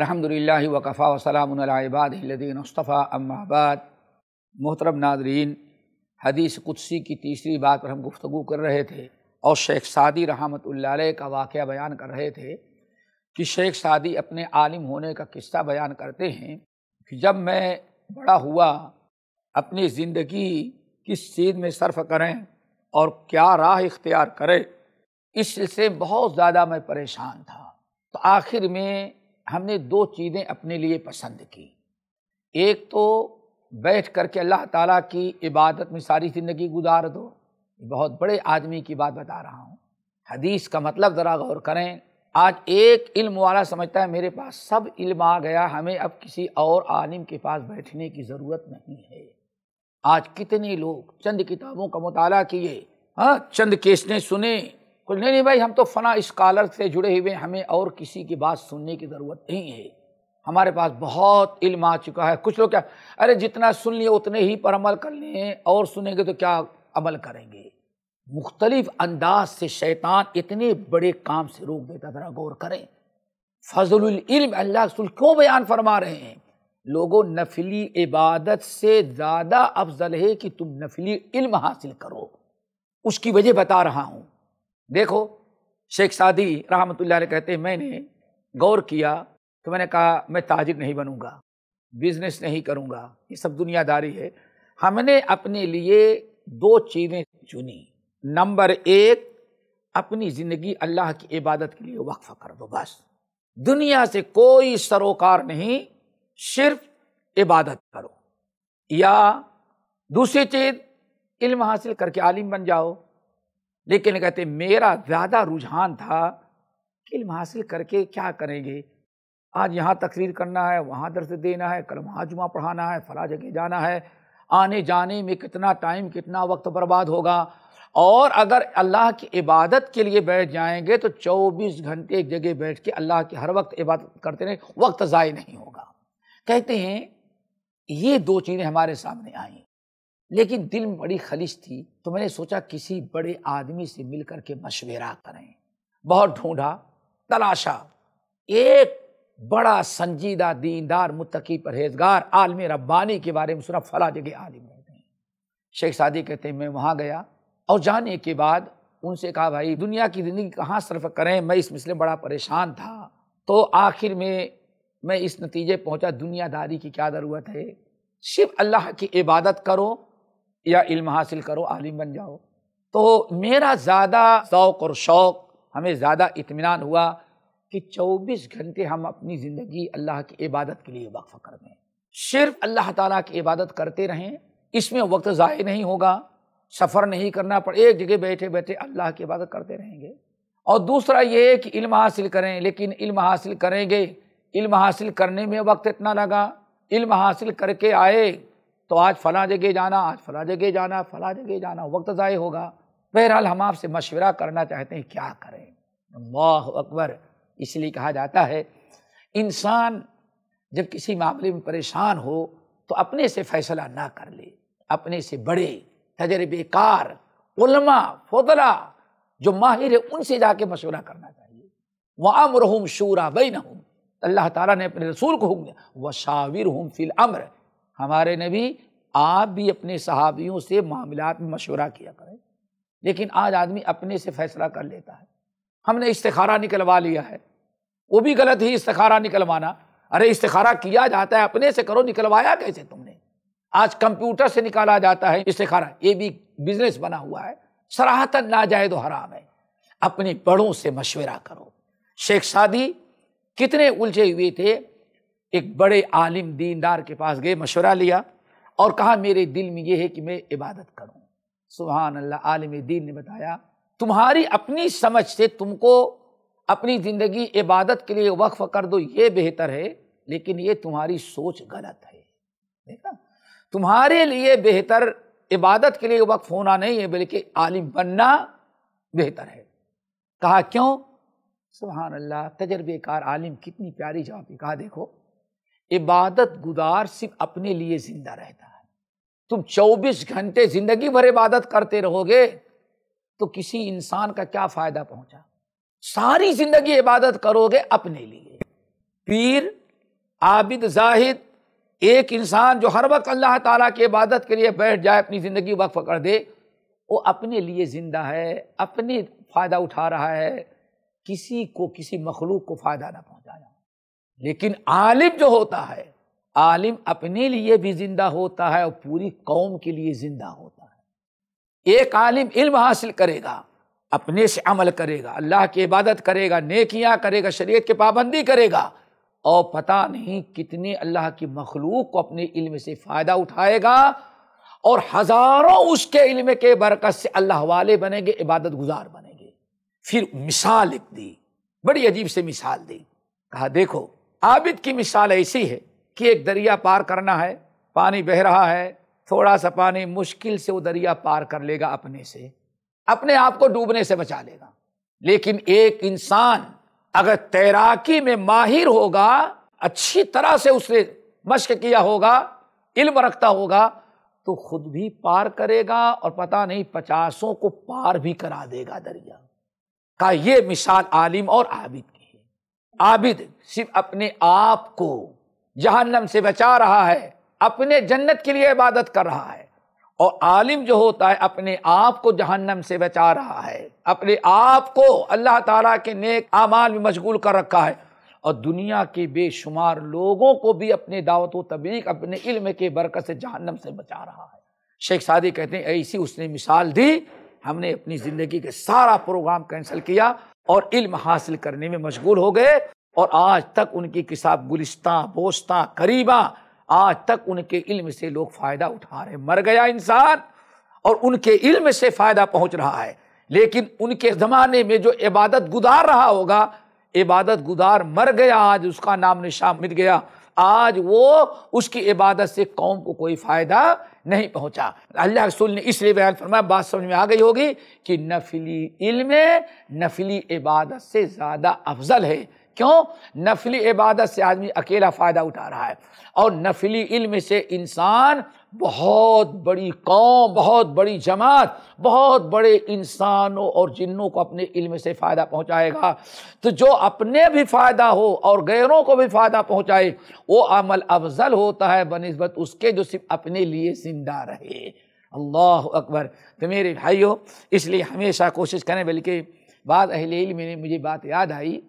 अलहमदिल्ला वकफ़ा वसलामबादीन मुस्तफ़ा अम्माबाद मोहतरम नादरीन हदीस कुदसी की तीसरी बात पर हम गुफ्तु कर रहे थे और शेख सादी रहमत का वाक़ बयान कर रहे थे कि शेख सादी अपने आलिम होने का किस्सा बयान करते हैं कि जब मैं बड़ा हुआ अपनी ज़िंदगी किस चीज़ में सर्फ करें और क्या राह इख्तियार करें इस सिलसिले बहुत ज़्यादा मैं परेशान था तो आखिर में हमने दो चीज़ें अपने लिए पसंद की एक तो बैठ करके अल्लाह ताला की इबादत में सारी ज़िंदगी गुजार दो बहुत बड़े आदमी की बात बता रहा हूँ हदीस का मतलब ज़रा गौर करें आज एक इल्म वाला समझता है मेरे पास सब इल्म आ गया हमें अब किसी और आलिम के पास बैठने की ज़रूरत नहीं है आज कितने लोग चंद किताबों का मताल किए हाँ चंद केसने सुने कुछ नहीं नहीं भाई हम तो फ़ना इस्कालर से जुड़े हुए हमें और किसी की बात सुनने की ज़रूरत नहीं है हमारे पास बहुत इल्म आ चुका है कुछ लोग क्या अरे जितना सुन लिए उतने ही पर अमल कर लिए और सुनेंगे तो क्या अमल करेंगे मुख्तलिफ अंदाज से शैतान इतने बड़े काम से रोक देता ज़रा गौर करें फजल इल्म अल्लाह रसूल क्यों बयान फरमा रहे हैं लोगों नफली इबादत से ज़्यादा अफजल है कि तुम नफली इल्म हासिल करो उसकी वजह बता रहा हूँ देखो शेख सादी रहमत ने कहते हैं मैंने गौर किया तो मैंने कहा मैं ताजिर नहीं बनूंगा बिजनेस नहीं करूंगा ये सब दुनियादारी है हमने अपने लिए दो चीज़ें चुनी नंबर एक अपनी ज़िंदगी अल्लाह की इबादत के लिए वक्फ़ कर दो बस दुनिया से कोई सरोकार नहीं सिर्फ इबादत करो या दूसरी चीज़ इल्म हासिल करके आलिम बन जाओ लेकिन कहते मेरा ज़्यादा रुझान था कि इल्म हासिल करके क्या करेंगे आज यहाँ तकरीर करना है वहाँ दर्ज देना है कल वहाँ जुमा पढ़ाना है फला जगह जाना है आने जाने में कितना टाइम कितना वक्त बर्बाद होगा और अगर अल्लाह की इबादत के लिए बैठ जाएंगे तो 24 घंटे एक जगह बैठ के अल्लाह की हर वक्त इबादत करते रहे वक्त ज़ाय नहीं होगा कहते हैं ये दो चीज़ें हमारे सामने आई लेकिन दिल बड़ी खलिश थी तो मैंने सोचा किसी बड़े आदमी से मिल के मशवरा करें बहुत ढूंढा तलाशा एक बड़ा संजीदा दीनदार मुतकी परहेजगार आलम रब्बानी के बारे में सुना फला जगह आलिम रहते हैं शेख सादी कहते हैं मैं वहाँ गया और जाने के बाद उनसे कहा भाई दुनिया की ज़िंदगी कहाँ सर्फ करें मैं इस मिसले बड़ा परेशान था तो आखिर में मैं इस नतीजे पहुँचा दुनियादारी की क्या ज़रूरत है सिर्फ अल्लाह की इबादत करो या इल्म हासिल करो आलिम बन जाओ तो मेरा ज़्यादा शौक़ और शौक़ हमें ज़्यादा इतमान हुआ कि चौबीस घंटे हम अपनी ज़िंदगी अल्लाह की इबादत के लिए वक्फ़ कर दें सिर्फ अल्लाह ताला की इबादत करते रहें इसमें वक्त ज़ाय नहीं होगा सफ़र नहीं करना पड़े एक जगह बैठे बैठे अल्लाह की इबादत करते रहेंगे और दूसरा ये है कि इल्म हासिल करें लेकिन इल्म हासिल करेंगे इल्म हासिल करने में वक्त इतना लगा इल्म हासिल करके आए तो आज फ़ला जगह जाना आज फ़ला जगह जाना फ़ला जगह जाना वक्त ज़ाय होगा बहरहाल हम आपसे मशवरा करना चाहते हैं क्या करें अल्लाह अकबर इसलिए कहा जाता है इंसान जब किसी मामले में परेशान हो तो अपने से फैसला ना कर ले अपने से बड़े तजर्बेकार उलमा फोदला जो माहिर है उनसे जाके मशवरा करना चाहिए वह अमर हम शूरा बई न अल्लाह ताला ने अपने रसूल को हुक्म दिया वशाविर हम फिल अम्र हमारे नबी आप भी अपने सहाबियों से मामला में मशवरा किया करें लेकिन आज आदमी अपने से फैसला कर लेता है हमने इस्तारा निकलवा लिया है वो भी गलत ही इस्तारा निकलवाना अरे इस्तारा किया जाता है अपने से करो निकलवाया कैसे तुमने आज कंप्यूटर से निकाला जाता है इस्तारा ये भी बिजनेस बना हुआ है सराहतन तो हराम है अपने बड़ों से मशवरा करो शेख सादी कितने उलझे हुए थे एक बड़े आलिम दीनदार के पास गए मशवरा लिया और कहा मेरे दिल में यह है कि मैं इबादत करूं सुबहान अल्लाह आलिम दीन ने बताया तुम्हारी अपनी समझ से तुमको अपनी ज़िंदगी इबादत के लिए वक्फ कर दो ये बेहतर है लेकिन ये तुम्हारी सोच गलत है देखा तुम्हारे लिए बेहतर इबादत के लिए वक्फ होना नहीं है बल्कि आलिम बनना बेहतर है कहा क्यों सुबहान अल्लाह तजर्बेकार आलिम कितनी प्यारी जवाब कहा देखो इबादत गुदार सिर्फ अपने लिए जिंदा रहता है तुम 24 घंटे जिंदगी भर इबादत करते रहोगे तो किसी इंसान का क्या फायदा पहुंचा सारी जिंदगी इबादत करोगे अपने लिए पीर आबिद जाहिद एक इंसान जो हर वक्त अल्लाह ताला की इबादत के लिए बैठ जाए अपनी ज़िंदगी वक्फ कर दे वो अपने लिए ज़िंदा है अपने फ़ायदा उठा रहा है किसी को किसी मखलूक को फ़ायदा ना पहुँचाया लेकिन आलिम जो होता है आलिम अपने लिए भी जिंदा होता है और पूरी कौम के लिए जिंदा होता है एक आलिम इल्म हासिल करेगा अपने से अमल करेगा अल्लाह की इबादत करेगा नेकियां करेगा शरीयत की पाबंदी करेगा और पता नहीं कितने अल्लाह की मखलूक को अपने इल्म से फ़ायदा उठाएगा और हज़ारों उसके इल्म के बरकत से अल्लाह वाले बनेंगे इबादत गुजार बनेंगे फिर मिसाल एक दी बड़ी अजीब से मिसाल दी कहा देखो आबिद की मिसाल ऐसी है कि एक दरिया पार करना है पानी बह रहा है थोड़ा सा पानी मुश्किल से वो दरिया पार कर लेगा अपने से अपने आप को डूबने से बचा लेगा लेकिन एक इंसान अगर तैराकी में माहिर होगा अच्छी तरह से उसने मश्क किया होगा इल्म रखता होगा तो खुद भी पार करेगा और पता नहीं पचासों को पार भी करा देगा दरिया का ये मिसाल आलिम और आबिद की आबिद सिर्फ अपने आप को जहन्नम से बचा रहा है अपने जन्नत के लिए इबादत कर रहा है और आलिम जो होता है अपने आप को जहन्नम से बचा रहा है अपने आप को अल्लाह ताला के नेक आमाल में मशगूल कर रखा है और दुनिया के बेशुमार लोगों को भी अपने दावत व तबलीग अपने इल्म के बरकत से जहन्नम से बचा रहा है शेख सादी कहते हैं ऐसी उसने मिसाल दी हमने अपनी ज़िंदगी के सारा प्रोग्राम कैंसिल किया और इल्म हासिल करने में मशगूल हो गए और आज तक उनकी किताब गुलिस्तान बोस्ता करीबा आज तक उनके इल्म से लोग फ़ायदा उठा रहे मर गया इंसान और उनके इल्म से फ़ायदा पहुंच रहा है लेकिन उनके ज़माने में जो इबादत गुजार रहा होगा इबादत गुजार मर गया आज उसका नाम निशान मिट गया आज वो उसकी इबादत से कौम को कोई फ़ायदा नहीं पहुंचा अल्लाह रसूल ने इसलिए बयान फरमाया बात समझ में आ गई होगी कि नफिली इल्म नफिली इबादत से ज़्यादा अफजल है क्यों नफली इबादत से आदमी अकेला फ़ायदा उठा रहा है और नफली इल्म से इंसान बहुत बड़ी कौम बहुत बड़ी जमात बहुत बड़े इंसानों और जिन्नों को अपने इल्म से फ़ायदा पहुंचाएगा तो जो अपने भी फ़ायदा हो और गैरों को भी फ़ायदा पहुंचाए वो अमल अफजल होता है बनस्बत उसके जो सिर्फ अपने लिए जिंदा रहे अल्लाह अकबर तो मेरे भाइयों इसलिए हमेशा कोशिश करें बल्कि बाद अहिल मैंने मुझे बात याद आई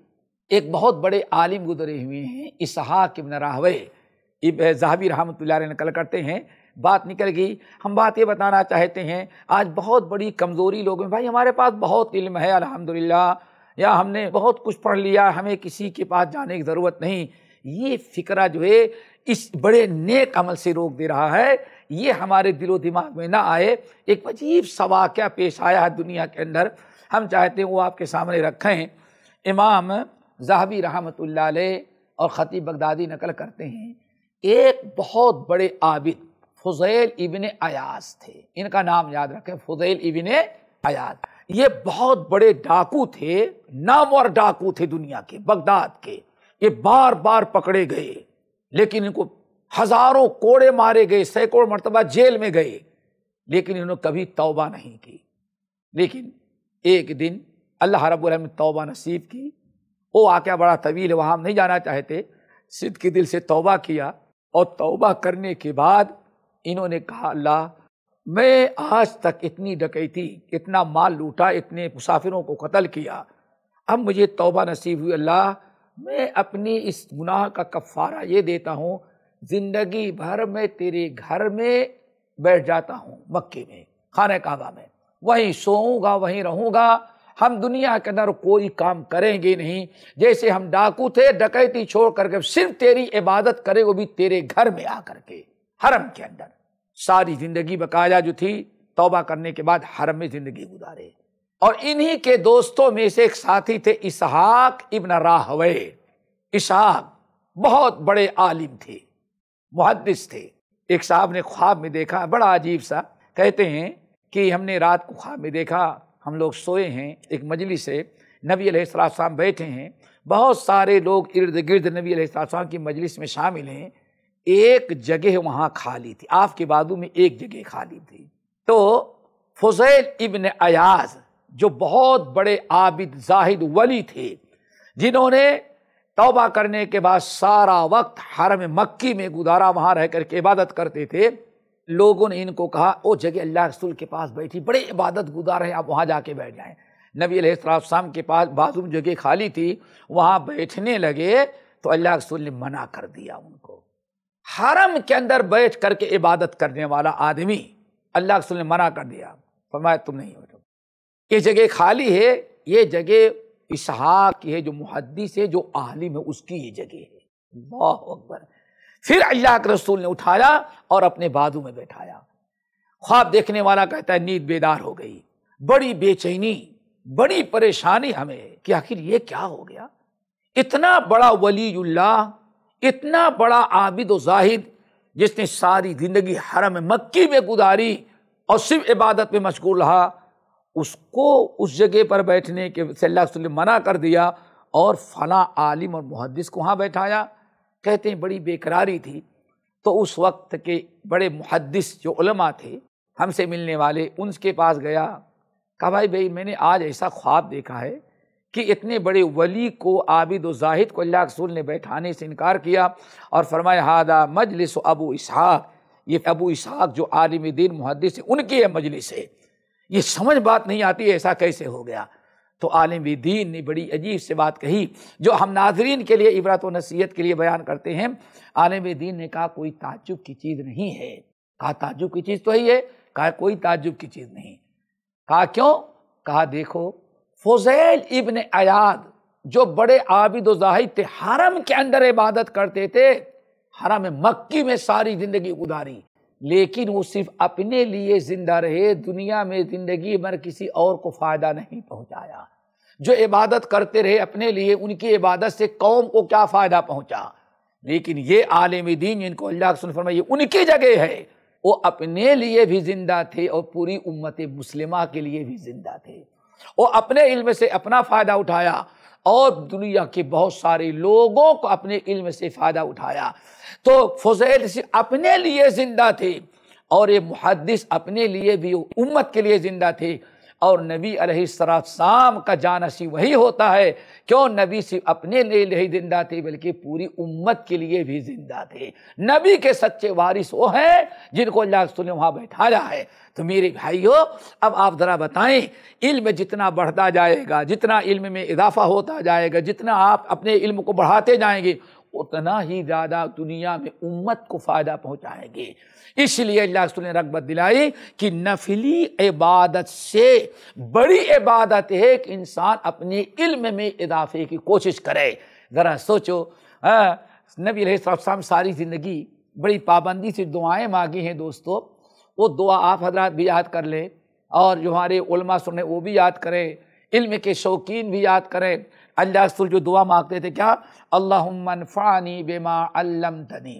एक बहुत बड़े आलिम गुजरे हुए हैं इसहाक किबन राहवे जहाबी रहमत नकल करते हैं बात निकल गई हम बात ये बताना चाहते हैं आज बहुत बड़ी कमज़ोरी लोगों में भाई हमारे पास बहुत इल्म है अल्हम्दुलिल्लाह या हमने बहुत कुछ पढ़ लिया हमें किसी के पास जाने की ज़रूरत नहीं ये फ़िक्रा जो है इस बड़े नेक अमल से रोक दे रहा है ये हमारे दिलो दिमाग में ना आए एक अजीब क्या पेश आया है दुनिया के अंदर हम चाहते हैं वो आपके सामने रखें इमाम जहाबी रहमत और ख़तीब बगदादी नकल करते हैं एक बहुत बड़े आबिद फजैल इबन अयास थे इनका नाम याद रखें फुजैल इबन अयास ये बहुत बड़े डाकू थे नाम और डाकू थे दुनिया के बगदाद के ये बार बार पकड़े गए लेकिन इनको हजारों कोड़े मारे गए सैकड़ों मरतबा जेल में गए लेकिन इन्होंने कभी तौबा नहीं की लेकिन एक दिन अल्लाह रबुल तौबा नसीब की वो वाक़ बड़ा तवील वहाँ नहीं जाना चाहते सिद्ध के दिल से तौबा किया और तौबा करने के बाद इन्होंने कहा अल्लाह मैं आज तक इतनी डकैती इतना माल लूटा इतने मुसाफिरों को कत्ल किया अब मुझे तौबा नसीब हुई अल्लाह मैं अपनी इस गुनाह का कफ़ारा ये देता हूँ ज़िंदगी भर में तेरे घर में बैठ जाता हूँ मक्के में खाना कहवा में वहीं सोऊंगा वहीं रहूँगा हम दुनिया के अंदर कोई काम करेंगे नहीं जैसे हम डाकू थे डकैती छोड़ करके सिर्फ तेरी इबादत करें वो भी तेरे घर में आ करके हरम के अंदर सारी जिंदगी बकाया जो थी तौबा करने के बाद हरम में जिंदगी गुजारे और इन्हीं के दोस्तों में से एक साथी थे इसहाक इब्न राहवे इसहाक बहुत बड़े आलिम थे मुहदस थे एक साहब ने ख्वाब में देखा बड़ा अजीब सा कहते हैं कि हमने रात को ख्वाब में देखा हम लोग सोए हैं एक मजलिस से नबी अलैहिस्सलाम बैठे हैं बहुत सारे लोग इर्द गिर्द नबी अलैहिस्सलाम की मजलिस में शामिल हैं एक जगह वहाँ खाली थी आपके बाजू में एक जगह खाली थी तो फुजैल इबन अयाज जो बहुत बड़े आबिद जाहिद वली थे जिन्होंने तौबा करने के बाद सारा वक्त हरम मक्की में गुजारा वहाँ रह करके इबादत करते थे लोगों ने इनको कहा ओ जगह अल्लाह रसूल के पास बैठी बड़े इबादत गुजार हैं आप वहाँ जाके बैठ जाएं नबी अलैहिस्सलाम के पास बाथरूम जगह खाली थी वहाँ बैठने लगे तो अल्लाह रसूल ने मना कर दिया उनको हरम के अंदर बैठ करके इबादत करने वाला आदमी अल्लाह रसूल ने मना कर दिया फरमाया तुम नहीं हो ये जगह खाली है ये जगह इसहाक की है जो मुहदस है जो आलिम है उसकी ये जगह है वाह अकबर फिर अल्लाह के रसूल ने उठाया और अपने बाजू में बैठाया ख्वाब देखने वाला कहता है नींद बेदार हो गई बड़ी बेचैनी बड़ी परेशानी हमें कि आखिर ये क्या हो गया इतना बड़ा वली इतना बड़ा आबिद व जाहिद जिसने सारी ज़िंदगी हरम मक्की में गुजारी और सिर्फ इबादत में मशगूल रहा उसको उस जगह पर बैठने के सल्ला वसलम मना कर दिया और फला आलिम और मुहदस को वहाँ बैठाया कहते हैं बड़ी बेकरारी थी तो उस वक्त के बड़े मुहदस जो उलमा थे हमसे मिलने वाले उनके पास गया कहा भाई भाई मैंने आज ऐसा ख्वाब देखा है कि इतने बड़े वली को आबिद जाहिद को अल्लाह रसूल ने बैठाने से इनकार किया और फरमाया हादा मजलिस अबू इसहाक ये अबू इसहाक जो आलिम दीन मुहदस उनकी है मजलिस है ये समझ बात नहीं आती ऐसा कैसे हो गया तो आलिम दीन ने बड़ी अजीब से बात कही जो हम नाजरीन के लिए इबरात नसीहत के लिए बयान करते हैं आलिम दीन ने कहा कोई ताजुब की चीज़ नहीं है कहा ताजुब की चीज़ तो ही है कहा कोई ताजुब की चीज़ नहीं कहा क्यों कहा देखो फजैल इबन अयाद जो बड़े आबिद जाहिद थे हरम के अंदर इबादत करते थे हरम मक्की में सारी ज़िंदगी उधारी लेकिन वो सिर्फ अपने लिए ज़िंदा रहे दुनिया में ज़िंदगी भर किसी और को फ़ायदा नहीं पहुंचाया जो इबादत करते रहे अपने लिए उनकी इबादत से कौम को क्या फ़ायदा पहुंचा लेकिन ये आलम दीन जिनको अल्लाह सुन फरमाइए उनकी जगह है वो अपने लिए भी ज़िंदा थे और पूरी उम्मत मुस्लिमा के लिए भी ज़िंदा थे वो अपने इल्म से अपना फ़ायदा उठाया और दुनिया के बहुत सारे लोगों को अपने इल्म से फ़ायदा उठाया तो फजैल अपने लिए ज़िंदा थे और ये मुहदस अपने लिए भी उम्मत के लिए ज़िंदा थे और नबी अलैहिस्सलाम का जानसी वही होता है क्यों नबी सिर्फ अपने लिए नहीं जिंदा थे बल्कि पूरी उम्मत के लिए भी जिंदा थे नबी के सच्चे वारिस वो हैं जिनको अल्लाह रसूल ने वहाँ बैठाया है तो मेरे भाइयों अब आप ज़रा बताएं इल्म जितना बढ़ता जाएगा जितना इल्म में इजाफा होता जाएगा जितना आप अपने इल्म को बढ़ाते जाएंगे उतना ही ज़्यादा दुनिया में उम्मत को फ़ायदा पहुँचाएंगे इसलिए अल्लाह ने रगबत दिलाई कि नफली इबादत से बड़ी इबादत है कि इंसान अपने इल्म में इजाफे की कोशिश करे ज़रा सोचो हाँ, नबी साहब सारी ज़िंदगी बड़ी पाबंदी से दुआएं मांगी हैं दोस्तों वो दुआ आप हजरात भी याद कर लें और जो हमारे उलमा सुने वो भी याद करें इल्म के शौकीन भी याद करें अल्लाह रसूल जो दुआ मांगते थे क्या अल्लाहमनफ़ानी बेमा अल्लम तनी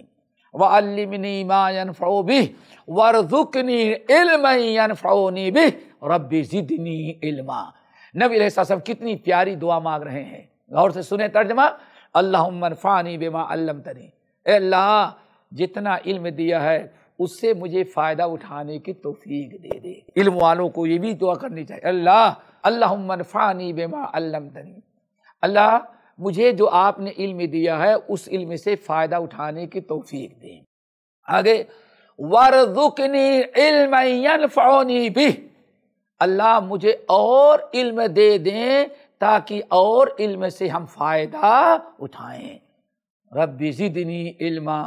वल्लमनी मायन फ़ो भी वरजुकनी इलमयन फ़ोनी भी रब्बी ज़िदनी इल्मा नबी सब कितनी प्यारी दुआ मांग रहे हैं गौर से सुने तर्जमा फ़ानी बेमा अल्लम तनी अल्लाह जितना इल्म दिया है उससे मुझे फ़ायदा उठाने की तोफीक दे दे इल्म वालों को ये भी दुआ करनी चाहिए अल्लाह अल्लाहमनफ़ानी बेमा अल्लम तनी अल्लाह मुझे जो आपने इल्म दिया है उस इल्म से फ़ायदा उठाने की तोफीक दें आगे वरजुकनी इल्मी भी अल्लाह मुझे और इल्म दे दें ताकि और इल्म से हम फ़ायदा उठाएं रब ज़िदनी इल्मा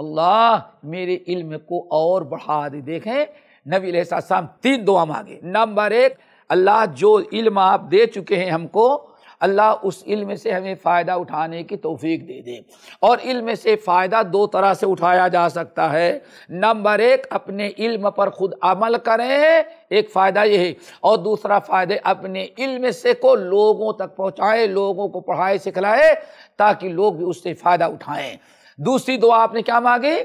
अल्लाह मेरे इल्म को और बढ़ा दे देखें नबी साम तीन दुआ मांगे नंबर एक अल्लाह जो इल्म आप दे चुके हैं हमको अल्लाह उस इल्म से हमें फ़ायदा उठाने की तोफ़ीक दे दे और इल्म से फ़ायदा दो तरह से उठाया जा सकता है नंबर एक अपने इल्म पर ख़ुद अमल करें एक फ़ायदा ये है और दूसरा फ़ायदे अपने इल्म से को लोगों तक पहुँचाएँ लोगों को पढ़ाए सिखलाए ताकि लोग भी उससे फ़ायदा उठाएँ दूसरी दुआ आपने क्या मांगी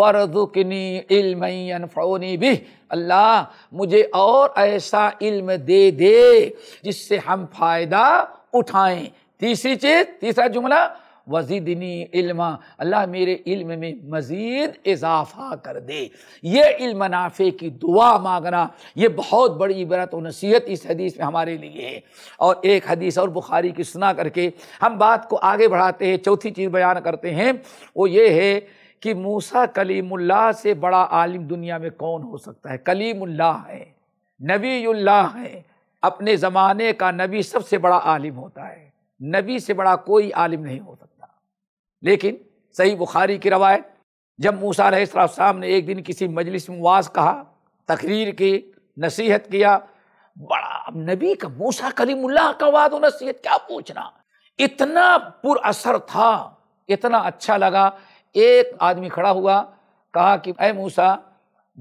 वरदुकनी इल्मफ़ोनी भी अल्लाह मुझे और ऐसा इल्म दे दे जिससे हम फ़ायदा उठाएं तीसरी चीज़ तीसरा जुमला वजीदनी इल्मा अल्लाह मेरे इल्म में मज़ीद इजाफ़ा कर दे ये इल्म नाफे की दुआ मांगना ये बहुत बड़ी इबरत और नसीहत इस हदीस में हमारे लिए है और एक हदीस और बुखारी की सुना करके हम बात को आगे बढ़ाते हैं चौथी चीज़ बयान करते हैं वो ये है कि मूसा कलीमुल्ला से बड़ा आलिम दुनिया में कौन हो सकता है कलीमुल्लाह है नबील्ला है अपने ज़माने का नबी सबसे बड़ा आलिम होता है नबी से बड़ा कोई आलिम नहीं हो सकता लेकिन सही बुखारी की रवायत जब मूसा साहब ने एक दिन किसी मजलिस में वाज कहा तकरीर की नसीहत किया बड़ा अब नबी का मूसा कलीमुल्लाह का वाद और नसीहत क्या पूछना इतना पुरअसर था इतना अच्छा लगा एक आदमी खड़ा हुआ कहा कि अय मूसा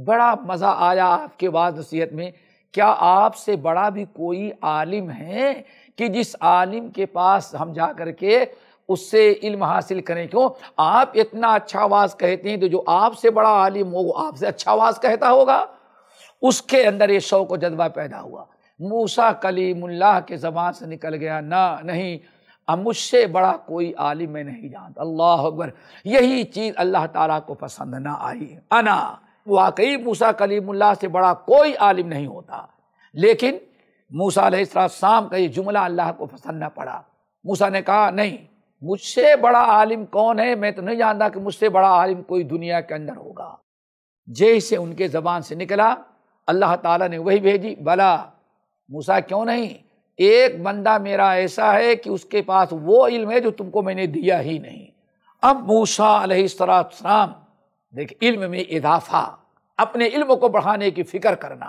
बड़ा मज़ा आया आपके वाद नसीहत में क्या आपसे बड़ा भी कोई आलिम है कि जिस आलिम के पास हम जा कर के उससे इल्म हासिल करें क्यों आप इतना अच्छा आवाज़ कहते हैं तो जो आपसे बड़ा आलिम हो वो आपसे अच्छा आवाज़ कहता होगा उसके अंदर ये शौक और जज्बा पैदा हुआ मूसा कलीमुल्लाह के ज़बान से निकल गया ना नहीं अब मुझसे बड़ा कोई आलिम मैं नहीं जानता अल्लाह अकबर यही चीज़ अल्लाह ताला को पसंद ना आई अना वाकई मूसा कलीमुल्ला से बड़ा कोई आलिम नहीं होता लेकिन मूसा शाम का ये जुमला अल्लाह को पसंद न पड़ा मूसा ने कहा नहीं मुझसे बड़ा आलिम कौन है मैं तो नहीं जानता कि मुझसे बड़ा आलिम कोई दुनिया के अंदर होगा जैसे उनके ज़बान से निकला अल्लाह ताला ने वही भेजी भला मूसा क्यों नहीं एक बंदा मेरा ऐसा है कि उसके पास वो इल्म है जो तुमको मैंने दिया ही नहीं अब मूसा अलैहिस्सलाम देखिए इल्म में इजाफा अपने इल्म को बढ़ाने की फिक्र करना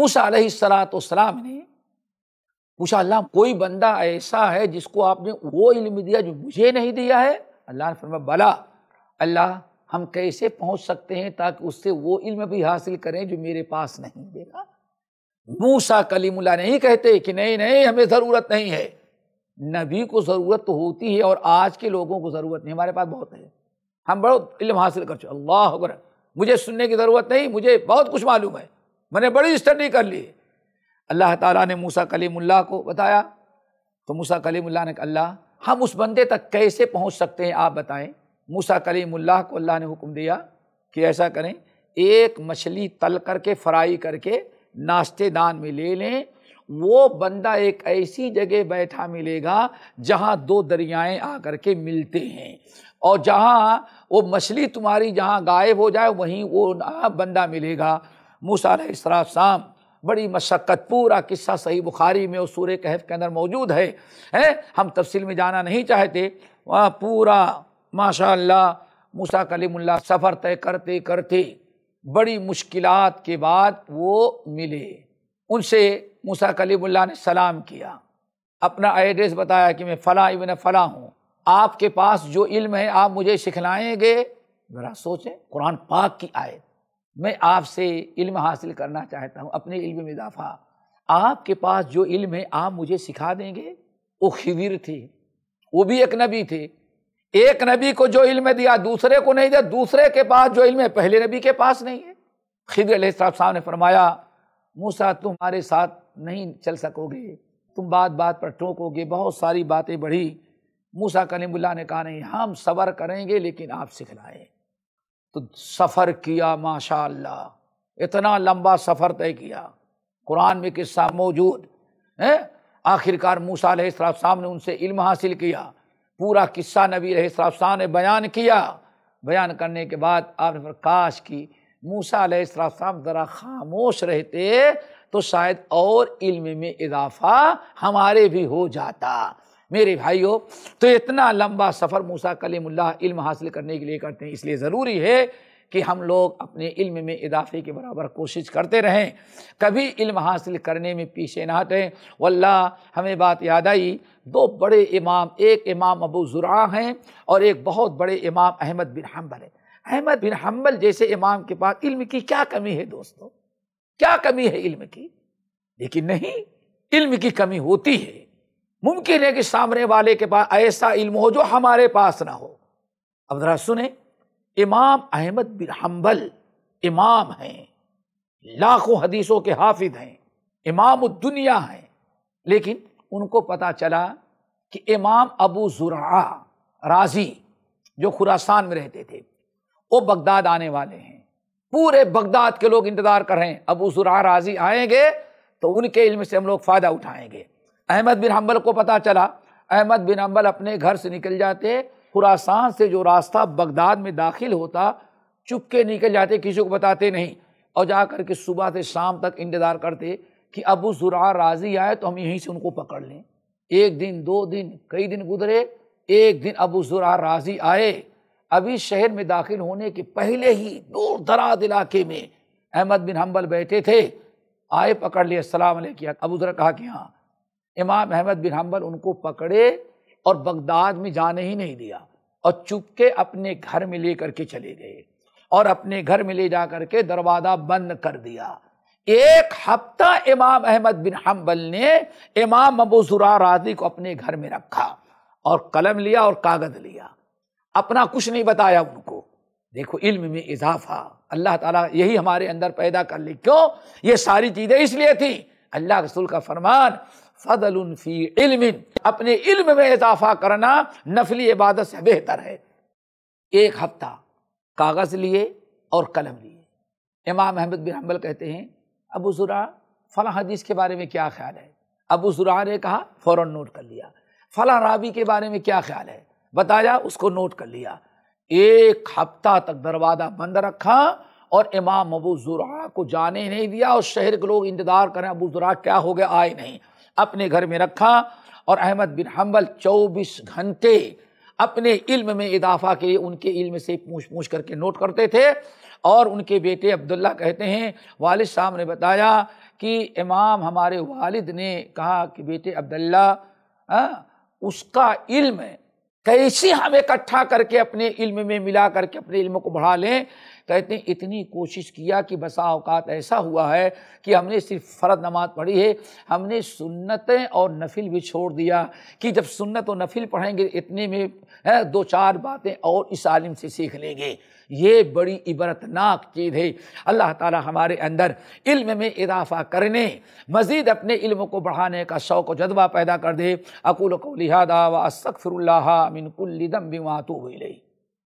मूसा सलाम ने पूछा अल्लाह कोई बंदा ऐसा है जिसको आपने वो इल्म दिया जो मुझे नहीं दिया है अल्लाह ने फरमा बला अल्लाह हम कैसे पहुंच सकते हैं ताकि उससे वो इल्म भी हासिल करें जो मेरे पास नहीं देगा मूसा कलीमुल्ला नहीं कहते कि नहीं नहीं हमें ज़रूरत नहीं है नबी को ज़रूरत तो होती है और आज के लोगों को ज़रूरत नहीं हमारे पास बहुत है हम बहुत इल्म हासिल कर चुके अल्लाह अकबर मुझे सुनने की ज़रूरत नहीं मुझे बहुत कुछ मालूम है मैंने बड़ी स्टडी कर ली अल्लाह ताला ने मूसा कलीमुल्लाह को बताया तो मूसा कलीमुल्ला ने अल्लाह हम उस बंदे तक कैसे पहुंच सकते हैं आप बताएं मूसा कलीमुल्लाह को अल्लाह ने हुक्म दिया कि ऐसा करें एक मछली तल करके फ्राई करके नाश्ते दान में ले लें वो बंदा एक ऐसी जगह बैठा मिलेगा जहाँ दो दरियाएं आकर के मिलते हैं और जहाँ वो मछली तुम्हारी जहाँ गायब हो जाए वहीं वो ना बंदा मिलेगा मूसा शाम बड़ी मशक्क़त पूरा किस्सा सही बुखारी में और सूर्य कहफ के अंदर मौजूद है हैं हम तफसील में जाना नहीं चाहते वह पूरा माशा मूसा कलीमुल्ला सफ़र तय करते करते बड़ी मुश्किलात के बाद वो मिले उनसे मूसा कलीमुल्ला ने सलाम किया अपना एड्रेस बताया कि मैं फ़लाँ इबन फ़लाँ हूँ आपके पास जो इल्म है आप मुझे सिखलाएंगे मेरा सोच है कुरान पाक की आए मैं आपसे इल्म हासिल करना चाहता हूँ अपने इल्म में इजाफा आपके पास जो इल्म है आप मुझे सिखा देंगे वो खिदिर थे वो भी एक नबी थे एक नबी को जो इल्म दिया दूसरे को नहीं दिया दूसरे के पास जो इल्म है पहले नबी के पास नहीं है खिदिर साहब साहब ने फरमाया मूसा तुम हमारे साथ नहीं चल सकोगे तुम बात बात पर टोकोगे बहुत सारी बातें बढ़ी मूसा कलीमुल्ला ने कहा नहीं हम सबर करेंगे लेकिन आप सिखलाए तो सफ़र किया माशा इतना लंबा सफ़र तय किया कुरान में किस्सा मौजूद है आखिरकार मूसा साहब ने उनसे इल्म हासिल किया पूरा किस्सा नबी साहब ने बयान किया बयान करने के बाद आपने प्रकाश की मूसा साहब ज़रा खामोश रहते तो शायद और इल्म में इजाफा हमारे भी हो जाता मेरे भाइयों तो इतना लंबा सफ़र मूसा कलीमुल्ला इल्म हासिल करने के लिए करते हैं इसलिए ज़रूरी है कि हम लोग अपने इल्म में इजाफे के बराबर कोशिश करते रहें कभी इल्म हासिल करने में पीछे ना हटें वल्ला हमें बात याद आई दो बड़े इमाम एक इमाम अबू ज़ुरा हैं और एक बहुत बड़े इमाम अहमद बिन हम्बल हैं अहमद बिन हम्बल जैसे इमाम के पास इल्म की क्या कमी है दोस्तों क्या कमी है इल्म की लेकिन नहीं इल्म की कमी होती है मुमकिन है कि सामने वाले के पास ऐसा इल्म हो जो हमारे पास ना हो अब जरा सुने इमाम अहमद बिन हम्बल इमाम हैं लाखों हदीसों के हाफिज हैं इमाम दुनिया हैं लेकिन उनको पता चला कि इमाम अबू जुरा राजी जो खुरासान में रहते थे वो बगदाद आने वाले हैं पूरे बगदाद के लोग इंतज़ार कर रहे हैं अबू जुरा राजी आएंगे तो उनके इल्म से हम लोग फ़ायदा उठाएंगे अहमद बिन हम्बल को पता चला अहमद बिन हम्बल अपने घर से निकल जाते खुरासान से जो रास्ता बगदाद में दाखिल होता चुप के निकल जाते किसी को बताते नहीं और जा कर के सुबह से शाम तक इंतज़ार करते कि अबू जुरा राजी आए तो हम यहीं से उनको पकड़ लें एक दिन दो दिन कई दिन गुजरे एक दिन अबू जुरा राजी आए अभी शहर में दाखिल होने के पहले ही दूर दराज इलाके में अहमद बिन हम्बल बैठे थे आए पकड़ लिए सलाम किया अबू जरा कहा कि हाँ इमाम अहमद बिन हम्बल उनको पकड़े और बगदाद में जाने ही नहीं दिया और चुप के अपने घर में ले करके चले गए और अपने घर में ले जा करके दरवाज़ा बंद कर दिया एक हफ्ता इमाम अहमद बिन हम्बल ने इमाम अबू जुरा राजी को अपने घर में रखा और कलम लिया और कागज़ लिया अपना कुछ नहीं बताया उनको देखो इल्म में इजाफा अल्लाह ताला यही हमारे अंदर पैदा कर ली क्यों ये सारी चीज़ें इसलिए थी अल्लाह रसूल का फरमान फजल फी अपने इल्म में इजाफा करना नफली इबादत से बेहतर है एक हफ्ता कागज़ लिए और कलम लिए इमाम अहमद बिन हम्बल कहते हैं अबू ज़ुरा फ़ला हदीस के बारे में क्या ख्याल है अबू ज़ुरा ने कहा फौरन नोट कर लिया फ़ला रावी के बारे में क्या ख्याल है बताया उसको नोट कर लिया एक हफ्ता तक दरवाज़ा बंद रखा और इमाम अबू ज़ुरा को जाने नहीं दिया और शहर के लोग इंतज़ार करें अबू ज़ुरा क्या हो गया आए नहीं अपने घर में रखा और अहमद बिन हम्बल चौबीस घंटे अपने इल्म में इजाफा के लिए उनके इल्म से पूछ पूछ करके नोट करते थे और उनके बेटे अब्दुल्ला कहते हैं वालिद साहब ने बताया कि इमाम हमारे वालिद ने कहा कि बेटे अब्दुल्ला उसका इल्म कैसे हम इकट्ठा करके अपने इल्म में मिला करके अपने इल्म को बढ़ा लें कहते तो हैं इतनी कोशिश किया कि बसा अवकात ऐसा हुआ है कि हमने सिर्फ फ़र्द नमाज पढ़ी है हमने सुन्नतें और नफिल भी छोड़ दिया कि जब सुन्नत और नफिल पढ़ेंगे इतने में है, दो चार बातें और इस आलिम से सीख लेंगे ये बड़ी इबरतनाक चीज़ है अल्लाह ताला हमारे अंदर इल्म में इजाफा करने मज़ीद अपने इल्म को बढ़ाने का शौक़ और जज्बा पैदा कर दे अकुल को लिहादा व असकफिर मिनकुल्लिदम बिमातू हुई